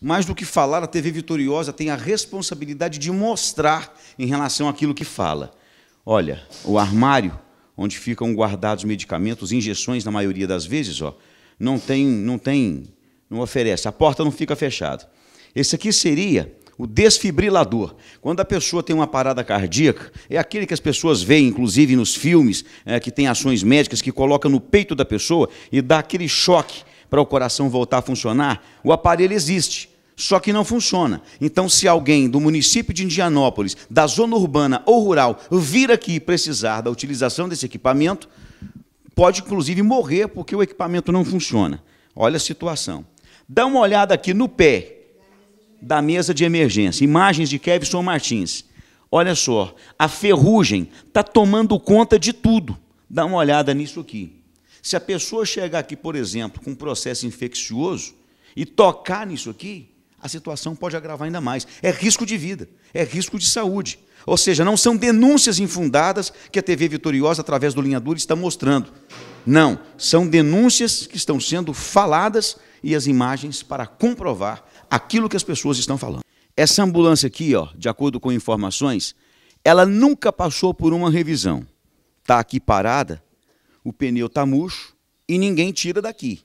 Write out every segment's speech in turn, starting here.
mais do que falar, a TV Vitoriosa tem a responsabilidade de mostrar em relação àquilo que fala. Olha, o armário onde ficam guardados medicamentos, injeções na maioria das vezes, ó, não tem, não tem, não oferece. A porta não fica fechada. Esse aqui seria o desfibrilador. Quando a pessoa tem uma parada cardíaca, é aquele que as pessoas veem, inclusive nos filmes, é, que tem ações médicas, que coloca no peito da pessoa e dá aquele choque para o coração voltar a funcionar, o aparelho existe, só que não funciona. Então, se alguém do município de Indianópolis, da zona urbana ou rural, vir aqui e precisar da utilização desse equipamento, pode inclusive morrer porque o equipamento não funciona. Olha a situação. Dá uma olhada aqui no pé da mesa de emergência. Imagens de Kevson Martins. Olha só, a ferrugem está tomando conta de tudo. Dá uma olhada nisso aqui. Se a pessoa chegar aqui, por exemplo, com um processo infeccioso e tocar nisso aqui, a situação pode agravar ainda mais. É risco de vida, é risco de saúde. Ou seja, não são denúncias infundadas que a TV Vitoriosa, através do Linha Dura, está mostrando. Não, são denúncias que estão sendo faladas e as imagens para comprovar aquilo que as pessoas estão falando. Essa ambulância aqui, ó, de acordo com informações, ela nunca passou por uma revisão. Está aqui parada o pneu está murcho e ninguém tira daqui.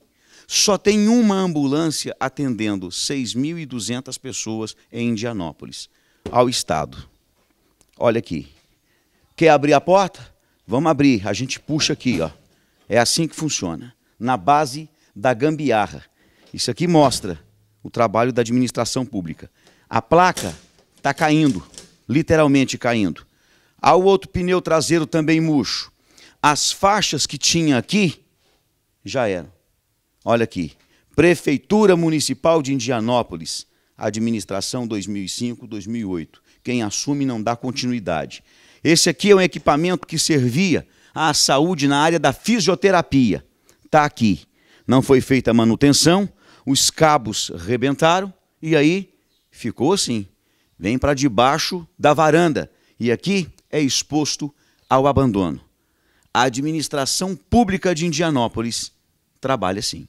Só tem uma ambulância atendendo 6.200 pessoas em Indianópolis, ao Estado. Olha aqui. Quer abrir a porta? Vamos abrir. A gente puxa aqui, ó. É assim que funciona. Na base da gambiarra. Isso aqui mostra o trabalho da administração pública. A placa está caindo, literalmente caindo. Há ah, o outro pneu traseiro também murcho as faixas que tinha aqui já eram. Olha aqui. Prefeitura Municipal de Indianópolis, administração 2005-2008. Quem assume não dá continuidade. Esse aqui é um equipamento que servia à saúde na área da fisioterapia. Está aqui. Não foi feita a manutenção, os cabos rebentaram e aí ficou assim. Vem para debaixo da varanda e aqui é exposto ao abandono. A administração pública de Indianópolis trabalha assim.